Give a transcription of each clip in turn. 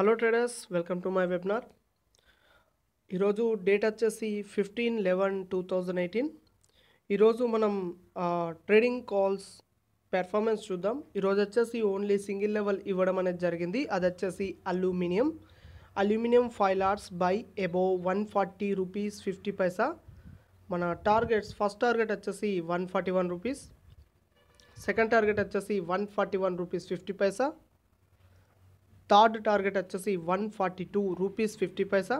hello traders welcome to my webinar ఈరోజు date వచ్చేసి fifteen eleven two thousand eighteen ఈరోజు మనం ట్రేడింగ్ కాల్స్ పెర్ఫార్మెన్స్ చూద్దాం ఈరోజు వచ్చేసి ఓన్లీ సింగిల్ లెవెల్ ఇవ్వడం అనేది జరిగింది అది వచ్చేసి aluminium aluminium five lots by above one forty rupees fifty paisa మన టార్గెట్స్ ఫస్ట్ టార్గెట్ వచ్చేసి one forty one rupees second target వచ్చేసి one forty one rupees fifty paisa third target వచ్చేసి one forty two rupees fifty paisa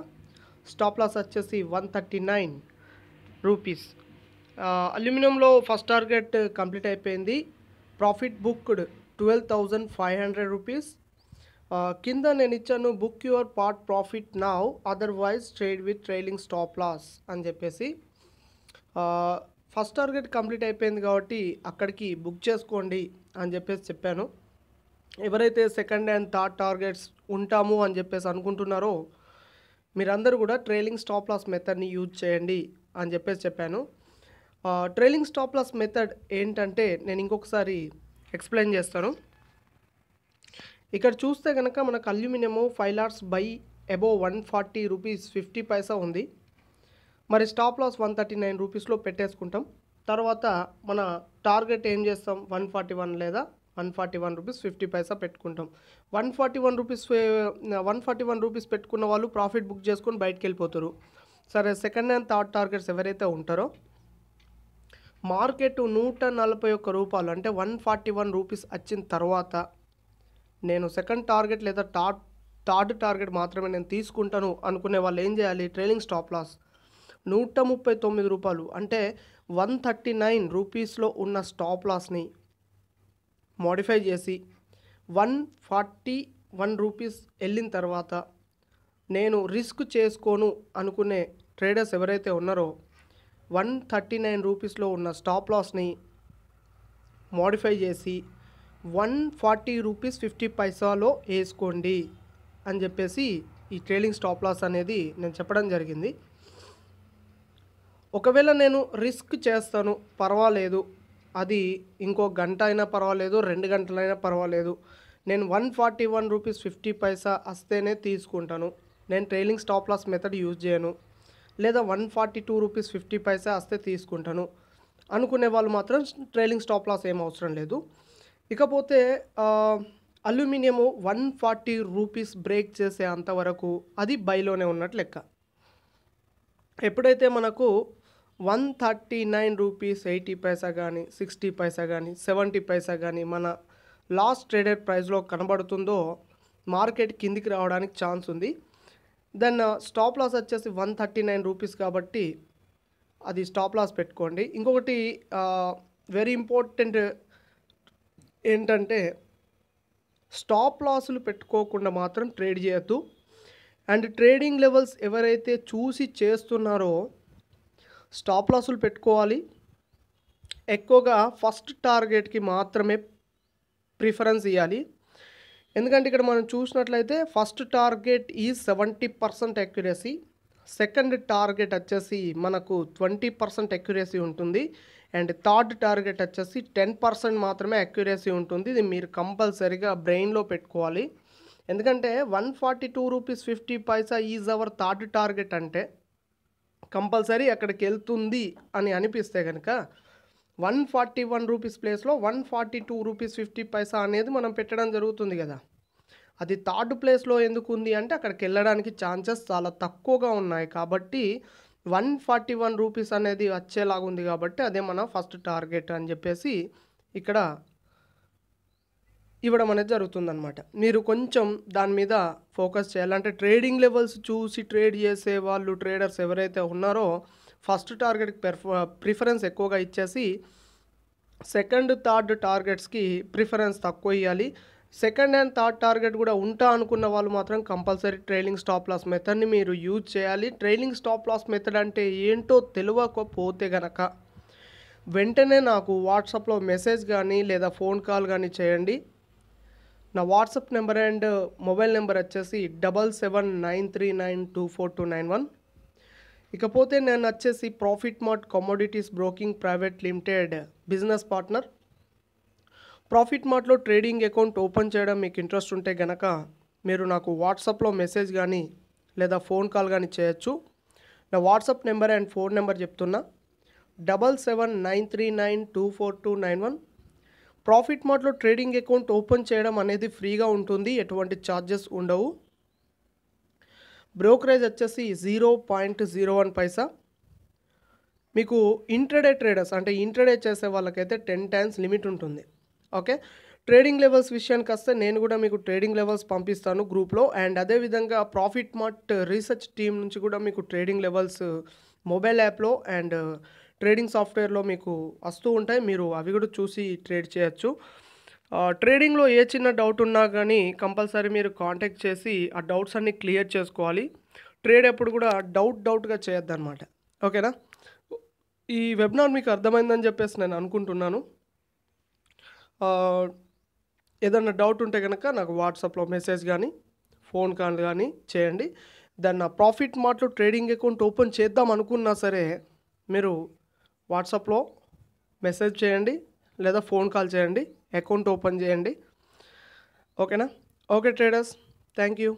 stop loss వచ్చేసి one thirty nine rupees అల్యూమినియంలో first target complete అయిపోయింది profit booked twelve thousand five hundred rupees కింద నేను ఇచ్చాను book your part profit now otherwise trade with trailing stop loss అని చెప్పేసి first target complete అయిపోయింది కాబట్టి అక్కడికి బుక్ చేసుకోండి అని చెప్పేసి చెప్పాను ఎవరైతే సెకండ్ అండ్ థర్డ్ టార్గెట్స్ ఉంటాము అని చెప్పేసి అనుకుంటున్నారో మీరందరూ కూడా ట్రైలింగ్ స్టాప్ లాస్ మెథడ్ని యూజ్ చేయండి అని చెప్పేసి చెప్పాను ట్రైలింగ్ స్టాప్ లాస్ మెథడ్ ఏంటంటే నేను ఇంకొకసారి ఎక్స్ప్లెయిన్ చేస్తాను ఇక్కడ చూస్తే కనుక మనకు aluminium five lots by above one forty rupees fifty paisa ఉంది మరి stop loss one thirty nine రూపీస్లో పెట్టేసుకుంటాం తర్వాత మన టార్గెట్ ఏం చేస్తాం వన్ ఫార్టీ వన్ లేదా one forty one rupees fifty paisa పెట్టుకుంటాం one forty one rupees one forty one rupees పెట్టుకున్న వాళ్ళు ప్రాఫిట్ బుక్ చేసుకొని బయటకు వెళ్ళిపోతారు సరే సెకండ్ అండ్ థర్డ్ టార్గెట్స్ ఎవరైతే ఉంటారో మార్కెట్ నూట నలభై ఒక్క రూపాయలు అంటే వన్ ఫార్టీ వన్ రూపీస్ వచ్చిన తర్వాత నేను సెకండ్ టార్గెట్ లేదా థర్డ్ థర్డ్ టార్గెట్ మాత్రమే నేను తీసుకుంటాను అనుకునే వాళ్ళు ఏం చేయాలి ట్రైలింగ్ స్టాప్ లాస్ నూట ముప్పై తొమ్మిది రూపాయలు అంటే వన్ థర్టీ నైన్ రూపీస్లో ఉన్న స్టాప్ లాస్ని మోడిఫై చేసి వన్ ఫార్టీ వన్ రూపీస్ వెళ్ళిన తర్వాత నేను రిస్క్ చేసుకోను అనుకునే ట్రేడర్స్ ఎవరైతే ఉన్నారో వన్ థర్టీ నైన్ రూపీస్లో ఉన్న స్టాప్ లాస్ని మోడిఫై చేసి వన్ ఫార్టీ రూపీస్ ఫిఫ్టీ పైసాలో వేసుకోండి అని చెప్పేసి ఈ ట్రైలింగ్ స్టాప్ లాస్ అనేది నేను చెప్పడం జరిగింది ఒకవేళ నేను రిస్క్ చేస్తాను పర్వాలేదు అది ఇంకో గంట అయినా పర్వాలేదు రెండు గంటలైనా పర్వాలేదు నేను one forty one rupees fifty paisa వస్తేనే తీసుకుంటాను నేను trailing stop loss method use చేయను లేదా one forty two rupees fifty paisa వస్తే తీసుకుంటాను అనుకునే వాళ్ళు మాత్రం ట్రైలింగ్ స్టాప్ లాస్ ఏం అవసరం లేదు ఇకపోతే aluminium one forty rupees break చేసే అంతవరకు అది బైలోనే ఉన్నట్లు లెక్క ఎప్పుడైతే మనకు one thirty nine rupees eighty paisa కానీ సిక్స్టీ పైసా కానీ సెవెంటీ పైసా కానీ మన లాస్ట్ ట్రేడెడ్ ప్రైస్లో కనబడుతుందో మార్కెట్ కిందికి రావడానికి ఛాన్స్ ఉంది దెన్ స్టాప్ లాస్ వచ్చేసి వన్ థర్టీ నైన్ రూపీస్ కాబట్టి అది స్టాప్ లాస్ పెట్టుకోండి ఇంకొకటి వెరీ ఇంపార్టెంట్ ఏంటంటే స్టాప్ లాసులు పెట్టుకోకుండా మాత్రం ట్రేడ్ చేయొద్దు అండ్ ట్రేడింగ్ లెవెల్స్ ఎవరైతే చూసి చేస్తున్నారో స్టాప్ లాసులు పెట్టుకోవాలి ఎక్కువగా ఫస్ట్ టార్గెట్కి మాత్రమే ప్రిఫరెన్స్ ఇవ్వాలి ఎందుకంటే ఇక్కడ మనం చూసినట్లయితే ఫస్ట్ టార్గెట్ ఈ seventy percent accuracy second target వచ్చేసి మనకు ట్వంటీ పర్సెంట్ అక్యురసీ ఉంటుంది అండ్ థర్డ్ టార్గెట్ వచ్చేసి టెన్ పర్సెంట్ మాత్రమే అక్యురసీ ఉంటుంది ఇది మీరు కంపల్సరీగా బ్రెయిన్లో పెట్టుకోవాలి ఎందుకంటే one forty two rupees fifty paisa is our third target అంటే కంపల్సరీ అక్కడికి వెళ్తుంది అని అనిపిస్తే కనుక వన్ ఫార్టీ వన్ రూపీస్ ప్లేస్లో one forty two rupees fifty paisa అనేది మనం పెట్టడం జరుగుతుంది కదా అది థర్డ్ ప్లేస్లో ఎందుకు ఉంది అంటే అక్కడికి వెళ్ళడానికి ఛాన్సెస్ చాలా తక్కువగా ఉన్నాయి కాబట్టి వన్ ఫార్టీ వన్ రూపీస్ అనేది వచ్చేలాగుంది కాబట్టి అదే మన ఫస్ట్ టార్గెట్ అని చెప్పేసి ఇక్కడ ఇవ్వడం అనేది జరుగుతుందనమాట మీరు కొంచెం దాని మీద ఫోకస్ చేయాలంటే ట్రేడింగ్ లెవెల్స్ చూసి ట్రేడ్ చేసే వాళ్ళు ట్రేడర్స్ ఎవరైతే ఉన్నారో ఫస్ట్ టార్గెట్కి పెర్ఫ ప్రిఫరెన్స్ ఎక్కువగా ఇచ్చేసి సెకండ్ థర్డ్ టార్గెట్స్కి ప్రిఫరెన్స్ తక్కువ ఇవ్వాలి సెకండ్ అండ్ థర్డ్ టార్గెట్ కూడా ఉంటా అనుకున్న వాళ్ళు మాత్రం కంపల్సరీ ట్రైలింగ్ స్టాప్ లాస్ మెథడ్ని మీరు యూజ్ చేయాలి ట్రైలింగ్ స్టాప్ లాస్ మెథడ్ అంటే ఏంటో తెలియకపోతే గనక వెంటనే నాకు వాట్సాప్లో మెసేజ్ కానీ లేదా ఫోన్ కాల్ కానీ చేయండి నా WhatsApp number and mobile number వచ్చేసి double seven nine three nine two four two nine one ఇకపోతే నేను వచ్చేసి Profit Mart commodities broking private limited business partner Profit మార్ట్లో ట్రేడింగ్ అకౌంట్ ఓపెన్ చేయడం మీకు ఇంట్రెస్ట్ ఉంటే గనక మీరు నాకు వాట్సాప్లో మెసేజ్ కానీ లేదా ఫోన్ కాల్ కానీ చేయొచ్చు నా WhatsApp number and phone number చెప్తున్నా double seven nine three nine two four two nine one Profit మార్ట్లో ట్రేడింగ్ అకౌంట్ ఓపెన్ చేయడం అనేది ఫ్రీగా ఉంటుంది ఎటువంటి ఛార్జెస్ ఉండవు బ్రోకరేజ్ వచ్చేసి zero point zero one paisa మీకు ఇంట్రడే ట్రేడర్స్ అంటే ఇంట్రడే చేసే వాళ్ళకైతే టెన్ టైమ్స్ లిమిట్ ఉంటుంది ఓకే ట్రేడింగ్ లెవెల్స్ విషయానికి వస్తే నేను కూడా మీకు ట్రేడింగ్ లెవెల్స్ పంపిస్తాను గ్రూప్లో అండ్ అదేవిధంగా ప్రాఫిట్ మార్ట్ రీసెర్చ్ టీం నుంచి కూడా మీకు ట్రేడింగ్ లెవెల్స్ మొబైల్ యాప్లో అండ్ ట్రేడింగ్ సాఫ్ట్వేర్లో మీకు వస్తూ ఉంటాయి మీరు అవి కూడా చూసి ట్రేడ్ చేయొచ్చు ట్రేడింగ్లో ఏ చిన్న డౌట్ ఉన్నా కానీ కంపల్సరీ మీరు కాంటాక్ట్ చేసి ఆ డౌట్స్ అన్నీ క్లియర్ చేసుకోవాలి ట్రేడ్ ఎప్పుడు కూడా డౌట్ డౌట్గా చేయొద్దు అనమాట ఓకేనా ఈ వెబినార్ మీకు అర్థమైందని చెప్పేసి నేను అనుకుంటున్నాను ఏదన్నా డౌట్ ఉంటే కనుక నాకు వాట్సాప్లో మెసేజ్ కానీ ఫోన్ కాల్ కానీ చేయండి దాన్ని నా ప్రాఫిట్ మార్ట్లో ట్రేడింగ్ అకౌంట్ ఓపెన్ చేద్దాం అనుకున్నా సరే మీరు వాట్సాప్లో మెసేజ్ చేయండి లేదా ఫోన్ కాల్ చేయండి అకౌంట్ ఓపెన్ చేయండి ఓకేనా ఓకే ట్రేడర్స్ థ్యాంక్ యూ